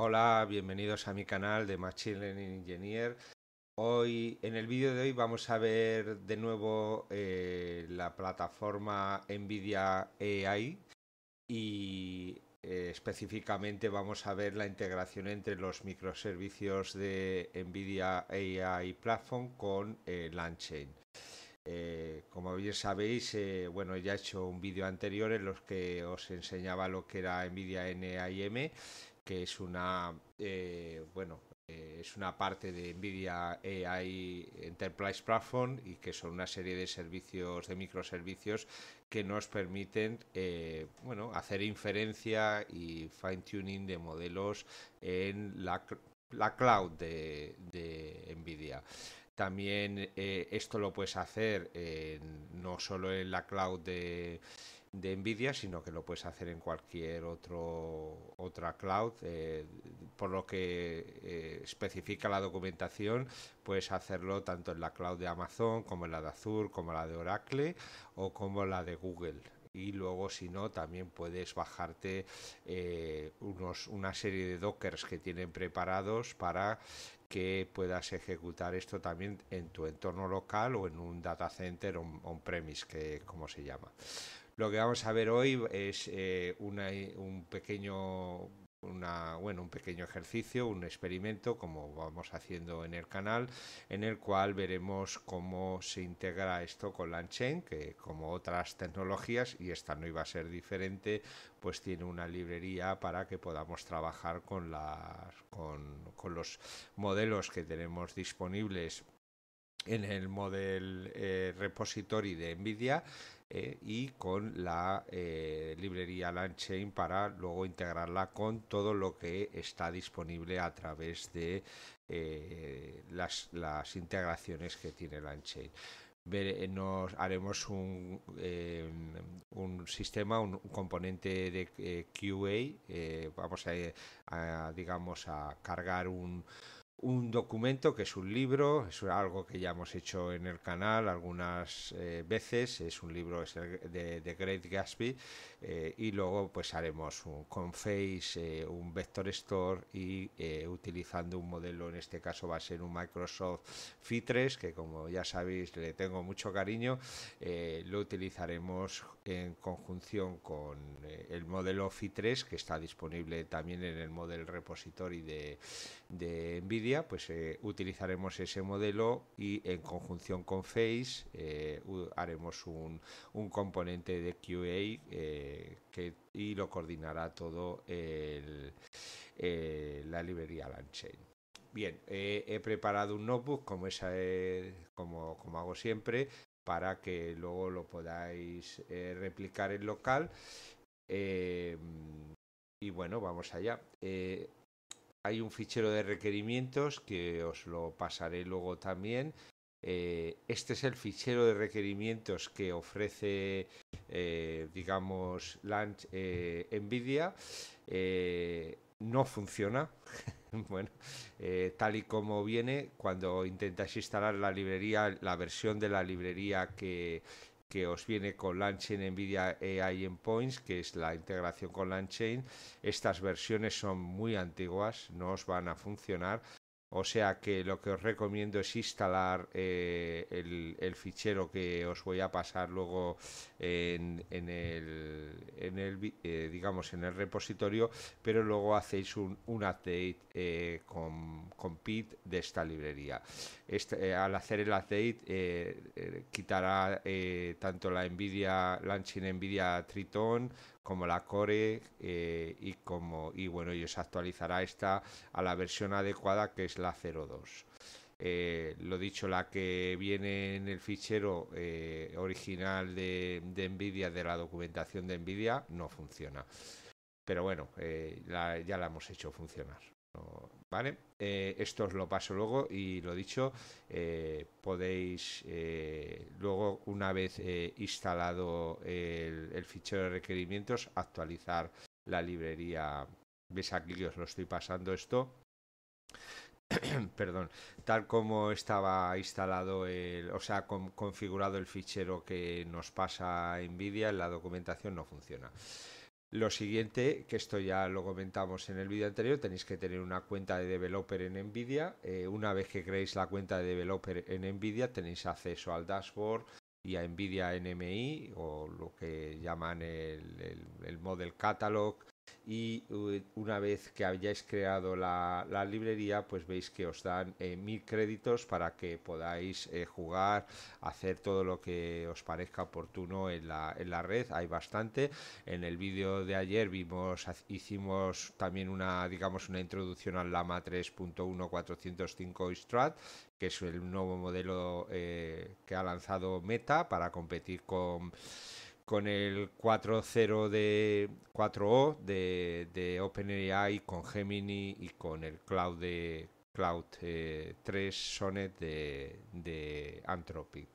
Hola, bienvenidos a mi canal de Machine Learning Engineer. Hoy, en el vídeo de hoy vamos a ver de nuevo eh, la plataforma NVIDIA AI y eh, específicamente vamos a ver la integración entre los microservicios de NVIDIA AI Platform con eh, eh, como bien sabéis, bueno, ya he hecho un vídeo anterior en los que os enseñaba lo que era NVIDIA NIM que es una, eh, bueno, eh, es una parte de NVIDIA AI Enterprise Platform y que son una serie de servicios, de microservicios que nos permiten, eh, bueno, hacer inferencia y fine-tuning de modelos en la, cloud de, de NVIDIA. También esto lo puedes hacer no solo en la cloud de de Nvidia, sino que lo puedes hacer en cualquier otro otra cloud, eh, por lo que eh, especifica la documentación, puedes hacerlo tanto en la cloud de Amazon como en la de Azure, como la de Oracle o como la de Google. Y luego, si no, también puedes bajarte eh, unos, una serie de dockers que tienen preparados para que puedas ejecutar esto también en tu entorno local o en un data center on-premise, que como se llama. Lo que vamos a ver hoy es eh, un pequeño bueno, un pequeño ejercicio, un experimento, como vamos haciendo en el canal, en el cual veremos cómo se integra esto con LangChain, que como otras tecnologías, y esta no iba a ser diferente, pues tiene una librería para que podamos trabajar con, los modelos que tenemos disponibles en el model eh, repository de NVIDIA eh, y con la eh, librería Landchain para luego integrarla con todo lo que está disponible a través de eh, las, integraciones que tiene Landchain. nos haremos un, un sistema, un, componente de QA, vamos a, digamos, a cargar un, un documento que es un libro, es algo que ya hemos hecho en el canal algunas eh, veces, es un libro de, de, Great Gatsby eh, y luego pues haremos un Conface, eh, un Vector Store y utilizando un modelo, en este caso va a ser un Microsoft Fitres que como ya sabéis le tengo mucho cariño, lo utilizaremos en conjunción con eh, el modelo fi 3 que está disponible también en el model repository de, NVIDIA, pues eh, utilizaremos ese modelo y en conjunción con Face eh, haremos un, componente de QA que, y lo coordinará todo la librería Langchain. Bien, he preparado un notebook como, esa, como, como hago siempre, para que luego lo podáis eh, replicar en local. Em, y bueno, vamos allá. Eh, hay un fichero de requerimientos que os lo pasaré luego también. Eh, este es el fichero de requerimientos que ofrece, digamos, Launch NVIDIA. no funciona. bueno, eh, tal y como viene, cuando intentáis instalar la librería, la versión de la librería que, que os viene con Lanchain NVIDIA AI Endpoints, que es la integración con landchain Estas versiones son muy antiguas, no os van a funcionar. O sea que lo que os recomiendo es instalar eh, el, fichero que os voy a pasar luego eh, en, el, eh, digamos en el repositorio, pero luego hacéis un, update con, con, PIT de esta librería. Este, al hacer el update quitará tanto la Nvidia Launching Nvidia Triton como la Core eh, y como y bueno y se actualizará esta a la versión adecuada que es la 02 eh, lo dicho, la que viene en el fichero eh, original de, Nvidia, de la documentación de Nvidia, no funciona. Pero bueno, ya la hemos hecho funcionar. ¿Vale? Eh, esto os lo paso luego y lo dicho, eh, podéis eh, luego, una vez instalado el, fichero de requerimientos, actualizar la librería. ¿Ves aquí que os lo estoy pasando esto? Perdón, tal como estaba instalado, el, o sea, configurado el fichero que nos pasa NVIDIA, la documentación no funciona. Lo siguiente, que esto ya lo comentamos en el vídeo anterior, tenéis que tener una cuenta de developer en NVIDIA. Eh, una vez que creéis la cuenta de developer en NVIDIA, tenéis acceso al dashboard y a NVIDIA NMI o lo que llaman el Model Catalog y una vez que hayáis creado la, librería pues veis que os dan eh, mil créditos para que podáis eh, jugar hacer todo lo que os parezca oportuno en la, en la red hay bastante en el vídeo de ayer vimos hicimos también una digamos una introducción al lama 3.1 405 strat que es el nuevo modelo eh, que ha lanzado meta para competir con con el 4.0 de 4O de, de, OpenAI, con Gemini y con el Cloud Cloud eh, 3 Sonnet de, de Anthropic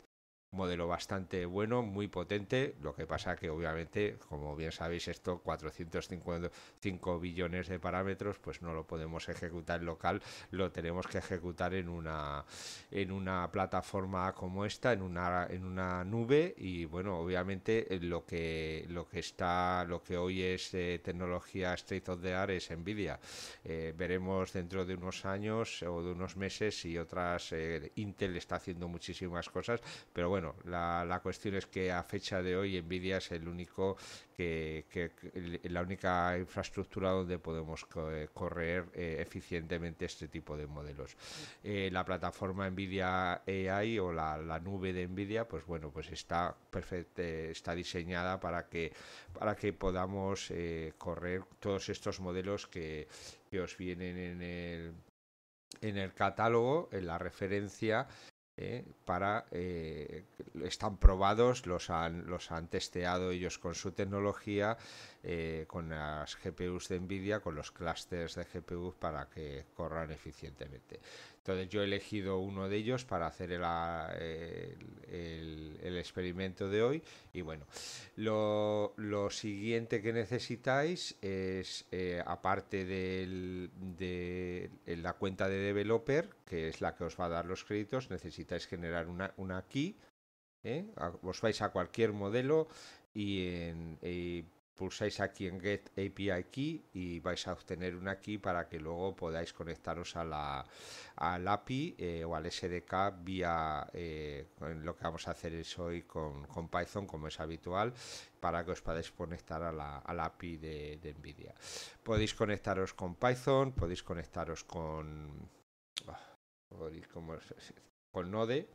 modelo bastante bueno, muy potente, lo que pasa que obviamente, como bien sabéis, esto 455 billones de parámetros, pues no lo podemos ejecutar en local, lo tenemos que ejecutar en una en una plataforma como esta, en una en una nube y bueno, obviamente lo que lo que está lo que hoy es eh, tecnología straight of the Art es Nvidia. Eh, veremos dentro de unos años o de unos meses si otras eh, Intel está haciendo muchísimas cosas, pero bueno, la, la, cuestión es que a fecha de hoy Nvidia es el único que, que, la única infraestructura donde podemos eh, correr eh, eficientemente este tipo de modelos. Eh, la plataforma Nvidia AI o la, la, nube de Nvidia, pues bueno, pues está está diseñada para que para que podamos correr todos estos modelos que, que os vienen en el en el catálogo, en la referencia ¿eh? para eh, están probados, los han, los han testeado ellos con su tecnología, eh, con las GPUs de Nvidia, con los clústeres de GPUs para que corran eficientemente. Entonces yo he elegido uno de ellos para hacer el, eh, experimento de hoy. Y bueno, lo, siguiente que necesitáis es, eh, aparte del, de la cuenta de developer, que es la que os va a dar los créditos, necesitáis generar una, una key. ¿eh? Os vais a cualquier modelo y, en, y pulsáis aquí en Get API Key y vais a obtener una key para que luego podáis conectaros a la, al API eh, o al SDK vía eh, lo que vamos a hacer es hoy con, con, Python como es habitual para que os podáis conectar a la, a API de, de, NVIDIA. Podéis conectaros con Python, podéis conectaros con... Ah, con Node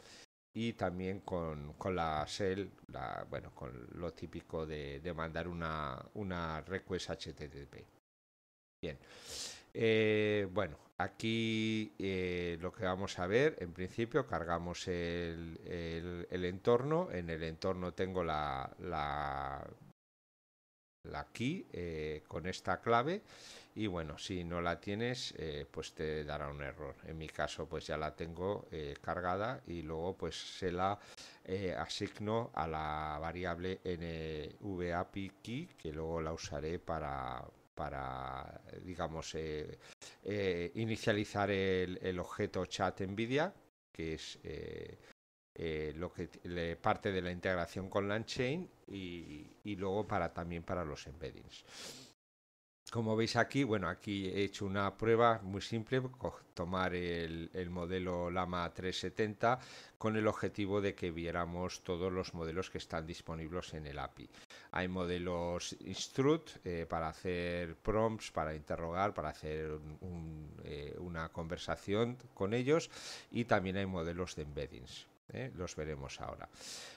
y también con, con la SEL, bueno, con lo típico de, mandar una, una request HTTP. Bien, eh, bueno, aquí eh, lo que vamos a ver, en principio cargamos el, el, entorno, en el entorno tengo la, la, la key eh, con esta clave y bueno, si no la tienes, eh, pues te dará un error. En mi caso, pues ya la tengo eh, cargada y luego pues se la eh, asigno a la variable NVAPI key que luego la usaré para, para digamos, inicializar el, objeto chat NVIDIA, que es... lo que le parte de la integración con LangChain y, y luego para también para los embeddings como veis aquí, bueno, aquí he hecho una prueba muy simple, tomar el, modelo Lama 370 con el objetivo de que viéramos todos los modelos que están disponibles en el API. Hay modelos instruct eh, para hacer prompts, para interrogar, para hacer eh, una conversación con ellos y también hay modelos de embeddings. ¿eh? los veremos ahora.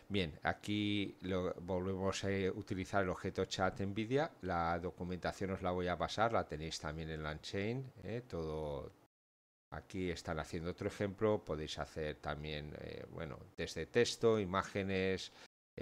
Bien, aquí volvemos a utilizar el objeto chat NVIDIA. La documentación os la voy a pasar, la tenéis también en LandChain. ¿eh? todo aquí están haciendo otro ejemplo. Podéis hacer también, eh, bueno, desde texto, imágenes,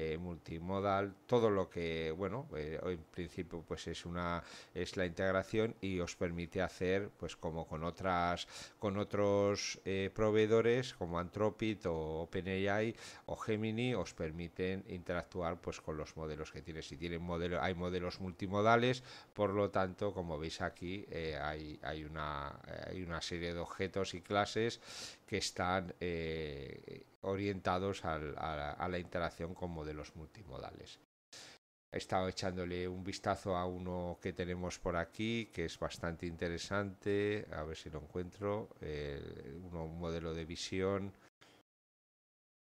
eh, multimodal, todo lo que, bueno, eh, en principio pues es una es la integración y os permite hacer pues como con otras con otros eh, proveedores como Anthropic o OpenAI o Gemini os permiten interactuar pues con los modelos que tiene. Si tienen modelo, hay modelos multimodales, por lo tanto, como veis aquí, hay, hay, una, hay una serie de objetos y clases que están eh, orientados a, la interacción con modelos multimodales. He estado echándole un vistazo a uno que tenemos por aquí, que es bastante interesante, a ver si lo encuentro, eh, un modelo de visión.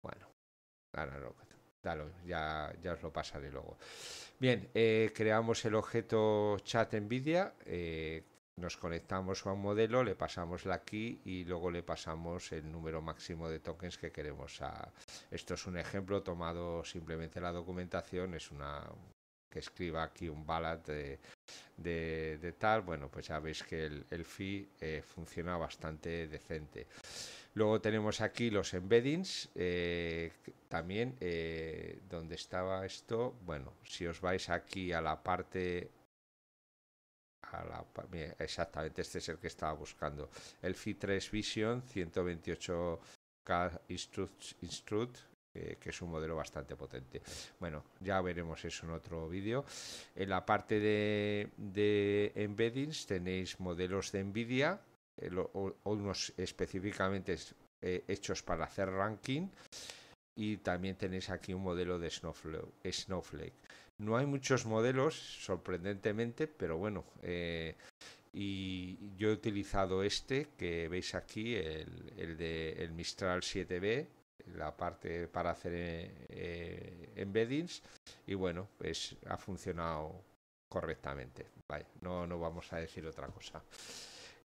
Bueno, ya, ya, os lo pasaré luego. Bien, eh, creamos el objeto chat NVIDIA nos conectamos a un modelo, le pasamos la key y luego le pasamos el número máximo de tokens que queremos. A... Esto es un ejemplo tomado simplemente la documentación, es una que escriba aquí un ballad de, de, tal. Bueno, pues ya veis que el, fee eh, funciona bastante decente. Luego tenemos aquí los embeddings, eh, también eh, donde estaba esto. Bueno, si os vais aquí a la parte exactamente este es el que estaba buscando. El FI3 Vision 128K Instruct, eh, que es un modelo bastante potente. Bueno, ya veremos eso en otro vídeo. En la parte de, embeddings tenéis modelos de NVIDIA, eh, o, unos específicamente eh, hechos para hacer ranking. Y también tenéis aquí un modelo de Snowflake. No hay muchos modelos, sorprendentemente, pero bueno. Eh, y yo he utilizado este que veis aquí, el, de el Mistral 7B, la parte para hacer eh, embeddings. Y bueno, pues ha funcionado correctamente. no, no vamos a decir otra cosa.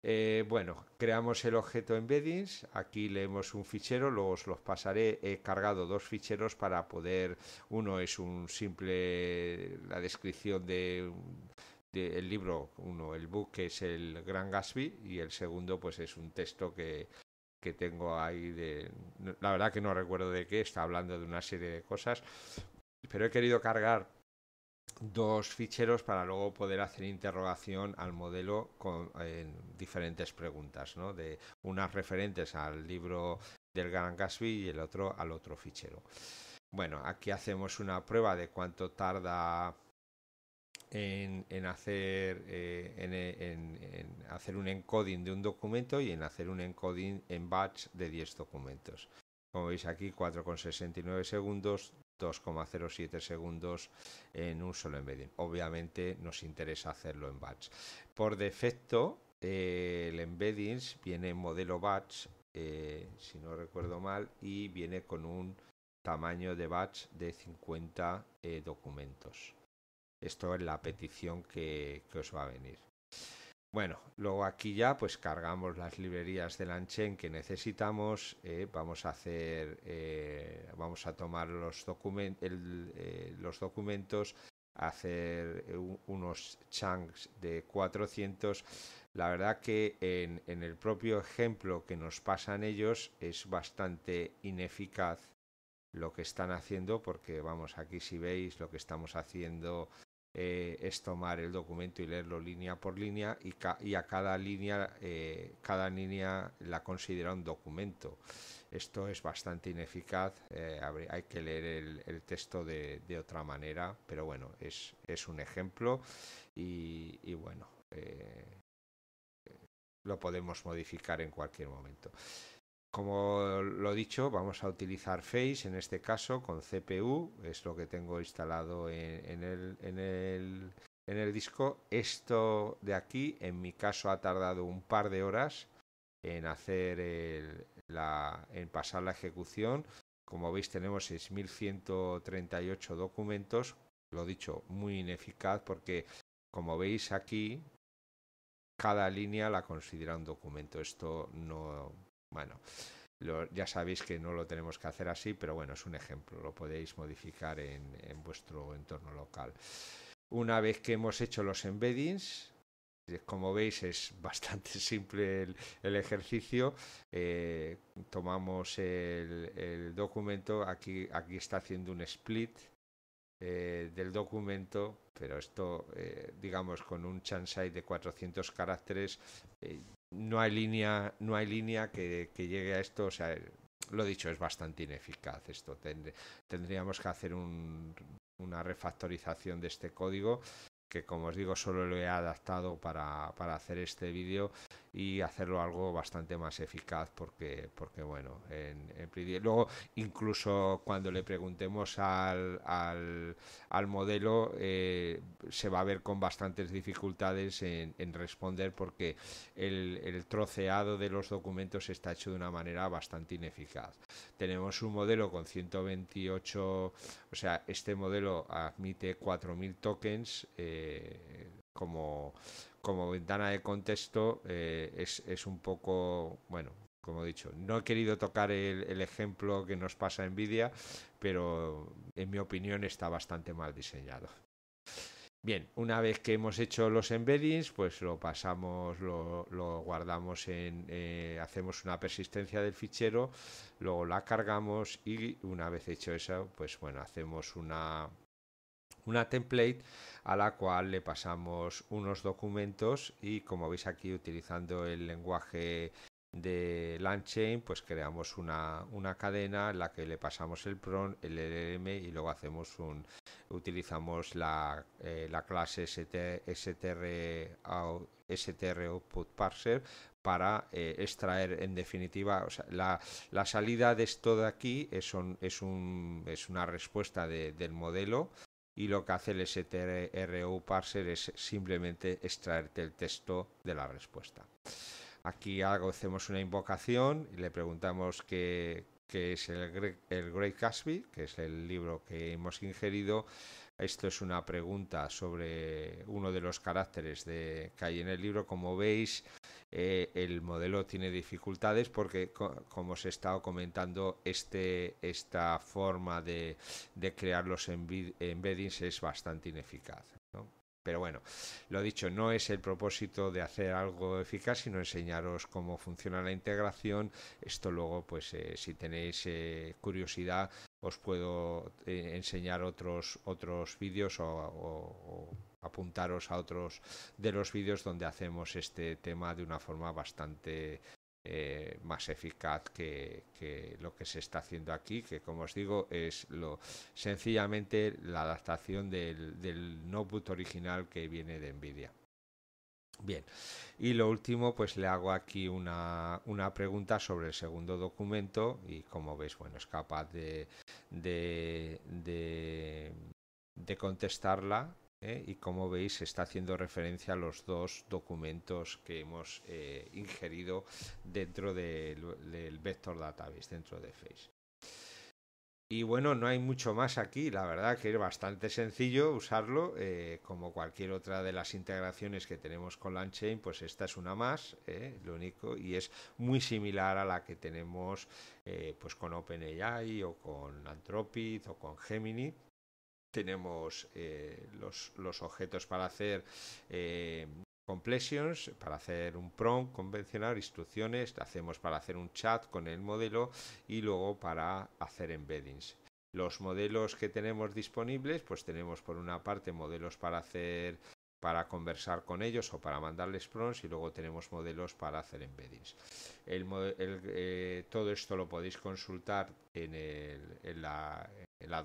Eh, bueno, creamos el objeto embeddings, aquí leemos un fichero, luego os los pasaré, he cargado dos ficheros para poder, uno es un simple, la descripción de... el libro, uno, el book, que es el Gran Gatsby, y el segundo, pues es un texto que, que tengo ahí de la verdad que no recuerdo de qué está hablando de una serie de cosas pero he querido cargar dos ficheros para luego poder hacer interrogación al modelo con diferentes preguntas, ¿no? De unas referentes al libro del Gran Gatsby y el otro al otro fichero. Bueno, aquí hacemos una prueba de cuánto tarda en, hacer, eh, en, en hacer un encoding de un documento y en hacer un encoding en batch de 10 documentos. Como veis aquí, 4,69 segundos, 2,07 segundos en un solo embedding. Obviamente nos interesa hacerlo en batch. Por defecto, eh, el embeddings viene en modelo batch, eh, si no recuerdo mal, y viene con un tamaño de batch de 50 eh, documentos. Esto es la petición que os va a venir. Bueno, luego aquí ya pues cargamos las librerías de Lanchen que necesitamos, eh, vamos a hacer, eh, vamos a tomar los, eh, documentos, hacer unos chunks de 400. La verdad que en el propio ejemplo que nos pasan ellos es bastante ineficaz lo que están haciendo porque vamos aquí si veis lo que estamos haciendo eh, es tomar el documento y leerlo línea por línea y, a cada línea, eh, cada línea la considera un documento. Esto es bastante ineficaz, eh, hay que leer el, texto de, otra manera, pero bueno, es, un ejemplo y, y bueno, lo podemos modificar en cualquier momento como lo he dicho, vamos a utilizar Face en este caso con CPU, es lo que tengo instalado en, el, disco. Esto de aquí, en mi caso, ha tardado un par de horas en hacer la, en pasar la ejecución. Como veis, tenemos 6.138 documentos. Lo dicho, muy ineficaz porque, como veis aquí, cada línea la considera un documento. Esto no bueno, lo, ya sabéis que no lo tenemos que hacer así, pero bueno, es un ejemplo, lo podéis modificar en, vuestro entorno local. Una vez que hemos hecho los embeddings, eh, como veis es bastante simple el, ejercicio. Eh, tomamos el, documento, aquí, aquí está haciendo un split eh, del documento, pero esto, digamos, con un chansite de 400 caracteres, no hay línea, no hay línea que, llegue a esto. O sea, lo dicho, es bastante ineficaz esto. tendríamos que hacer una refactorización de este código que como os digo solo lo he adaptado para, para hacer este vídeo y hacerlo algo bastante más eficaz porque, porque bueno, en, en luego incluso cuando le preguntemos al, al, modelo eh, se va a ver con bastantes dificultades en, responder porque el, troceado de los documentos está hecho de una manera bastante ineficaz. Tenemos un modelo con 128, o sea, este modelo admite 4.000 tokens eh, como como ventana de contexto eh, es, un poco, bueno, como he dicho, no he querido tocar el, ejemplo que nos pasa Nvidia, pero en mi opinión está bastante mal diseñado. Bien, una vez que hemos hecho los embeddings, pues lo pasamos, lo, guardamos en, eh, hacemos una persistencia del fichero, luego la cargamos y una vez hecho eso, pues bueno, hacemos una, una template a la cual le pasamos unos documentos y como veis aquí utilizando el lenguaje de LangChain pues creamos una, cadena en la que le pasamos el PRON, el LLM y luego hacemos un utilizamos la, eh, clase ST, STR, STR Parser para eh, extraer en definitiva la, la, salida de esto de aquí es, es, un, es una respuesta del modelo y lo que hace el STRU parser es simplemente extraerte el texto de la respuesta. Aquí hacemos una invocación y le preguntamos qué, es el, Grey Great que es el libro que hemos ingerido. Esto es una pregunta sobre uno de los caracteres que hay en el libro. Como veis, eh, el modelo tiene dificultades porque, como os he estado comentando, este, esta forma de, de crear los embeddings es bastante ineficaz. Pero bueno, lo dicho, no es el propósito de hacer algo eficaz, sino enseñaros cómo funciona la integración. Esto luego, pues eh, si tenéis eh, curiosidad, os puedo eh, enseñar otros, otros vídeos o, apuntaros a otros de los vídeos donde hacemos este tema de una forma bastante eh, más eficaz que, lo que se está haciendo aquí, que como os digo es lo sencillamente la adaptación del, del notebook original que viene de NVIDIA. Bien, y lo último, pues le hago aquí una, pregunta sobre el segundo documento y como veis, bueno, es capaz de, contestarla ¿eh? y como veis está haciendo referencia a los dos documentos que hemos eh, ingerido dentro del vector database, dentro de Face. Y bueno, no hay mucho más aquí, la verdad que es bastante sencillo usarlo, eh, como cualquier otra de las integraciones que tenemos con LandChain, pues esta es una más, eh, lo único, y es muy similar a la que tenemos eh, pues con OpenAI o con Anthropic o con Gemini. Tenemos los, los, objetos para hacer completions para hacer un prompt convencional, instrucciones, hacemos para hacer un chat con el modelo y luego para hacer embeddings. Los modelos que tenemos disponibles, pues tenemos por una parte modelos para hacer para conversar con ellos o para mandarles prompts y luego tenemos modelos para hacer embeddings. Eh, todo esto lo podéis consultar en, la,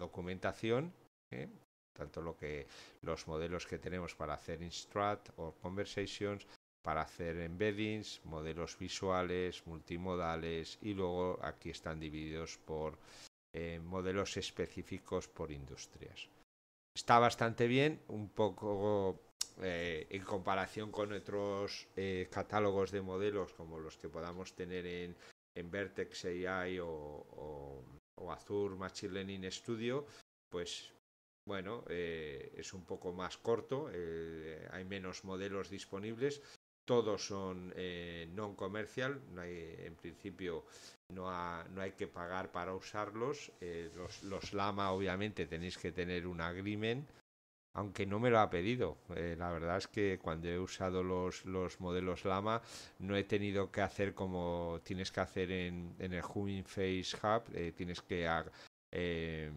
documentación, ¿eh? tanto lo que los modelos que tenemos para hacer strat o Conversations, para hacer embeddings, modelos visuales, multimodales y luego aquí están divididos por eh, modelos específicos por industrias. Está bastante bien, un poco eh, en comparación con otros eh, catálogos de modelos como los que podamos tener en, Vertex AI o, o Azure Machine Learning Studio, pues bueno, eh, es un poco más corto, eh, hay menos modelos disponibles, todos son eh, non comercial, no hay, en principio no, no, hay que pagar para usarlos, eh, los, los, Lama obviamente tenéis que tener un agreement, aunque no me lo ha pedido. la verdad es que cuando he usado los, los, modelos Lama no he tenido que hacer como tienes que hacer en, en el Humming Face Hub, tienes que eh,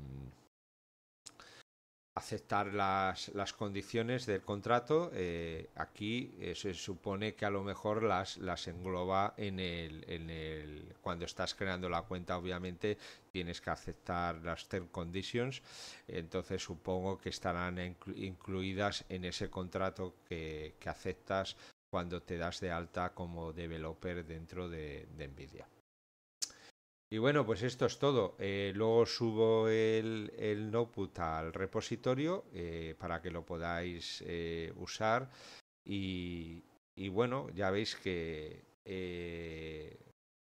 aceptar las, las, condiciones del contrato. Eh, aquí eh, se supone que a lo mejor las, las engloba en el, en el... Cuando estás creando la cuenta, obviamente, tienes que aceptar las term conditions. Entonces supongo que estarán incluidas en ese contrato que, aceptas cuando te das de alta como developer dentro de, de NVIDIA. Y bueno, pues esto es todo. Eh, luego subo el, el notebook al repositorio eh, para que lo podáis eh, usar. Y, y, bueno, ya veis que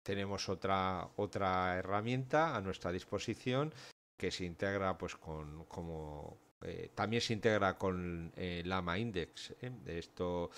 tenemos otra, otra herramienta a nuestra disposición que se integra pues con como también se integra con Lama Index. Esto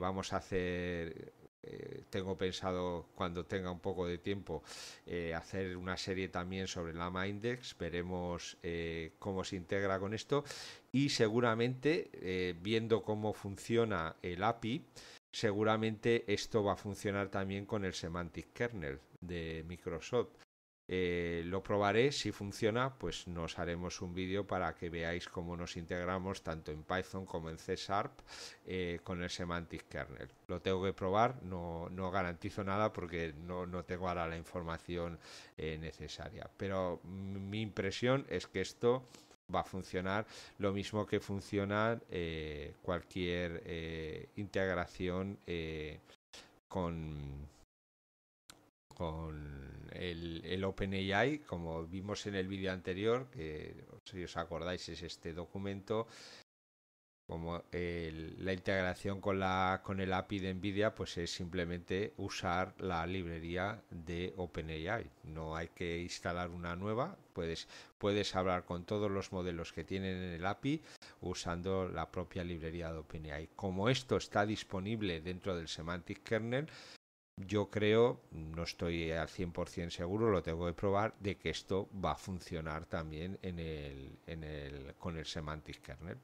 vamos a hacer eh, tengo pensado cuando tenga un poco de tiempo eh, hacer una serie también sobre la Mindex, veremos eh, cómo se integra con esto y seguramente viendo cómo funciona el API, seguramente esto va a funcionar también con el Semantic Kernel de Microsoft. Eh, lo probaré, si funciona, pues nos haremos un vídeo para que veáis cómo nos integramos tanto en Python como en C eh, con el Semantic Kernel. Lo tengo que probar, no, no garantizo nada porque no, no, tengo ahora la información eh, necesaria. Pero mi impresión es que esto va a funcionar lo mismo que funciona cualquier integración con con el, OpenAI, como vimos en el vídeo anterior, que si os acordáis es este documento, como la integración con, la, con el API de NVIDIA, pues es simplemente usar la librería de OpenAI. No hay que instalar una nueva, puedes, puedes hablar con todos los modelos que tienen en el API usando la propia librería de OpenAI. Como esto está disponible dentro del Semantic Kernel, yo creo, no estoy al 100% seguro, lo tengo que probar, de que esto va a funcionar también con el Semantic Kernel.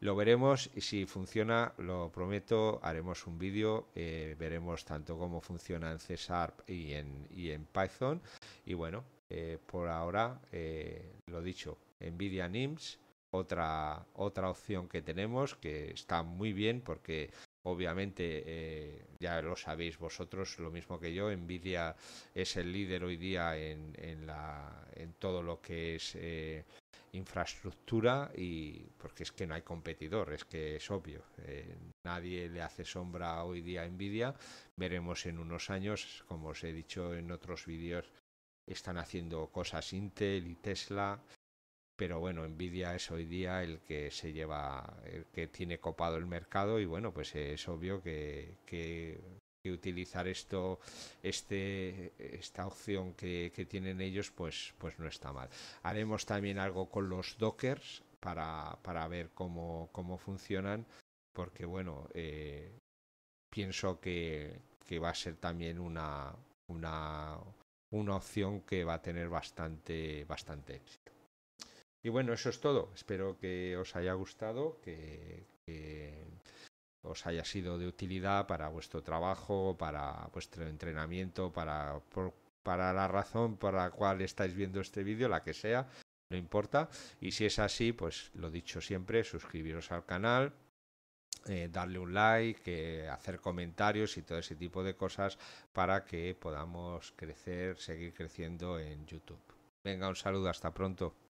Lo veremos y si funciona, lo prometo, haremos un vídeo, eh, veremos tanto cómo funciona en C y en, en Python. Y bueno, eh, por ahora, eh, lo dicho, NVIDIA NIMS, otra, otra opción que tenemos que está muy bien porque Obviamente, eh, ya lo sabéis vosotros, lo mismo que yo, Nvidia es el líder hoy día en, en, la, en todo lo que es eh, infraestructura y porque es que no hay competidor, es que es obvio. Eh, nadie le hace sombra hoy día a Nvidia. Veremos en unos años, como os he dicho en otros vídeos, están haciendo cosas Intel y Tesla pero bueno, Nvidia es hoy día el que se lleva, el que tiene copado el mercado y bueno, pues es obvio que, utilizar esto, este, esta opción que, tienen ellos, pues, pues no está mal. Haremos también algo con los dockers para, ver cómo, funcionan, porque bueno, eh, pienso que, va a ser también una, una opción que va a tener bastante, bastante éxito. Y bueno, eso es todo. Espero que os haya gustado, que, os haya sido de utilidad para vuestro trabajo, para vuestro entrenamiento, para, la razón por la cual estáis viendo este vídeo, la que sea, no importa. Y si es así, pues lo dicho siempre, suscribiros al canal, eh, darle un like, hacer comentarios y todo ese tipo de cosas para que podamos crecer, seguir creciendo en YouTube. Venga, un saludo, hasta pronto.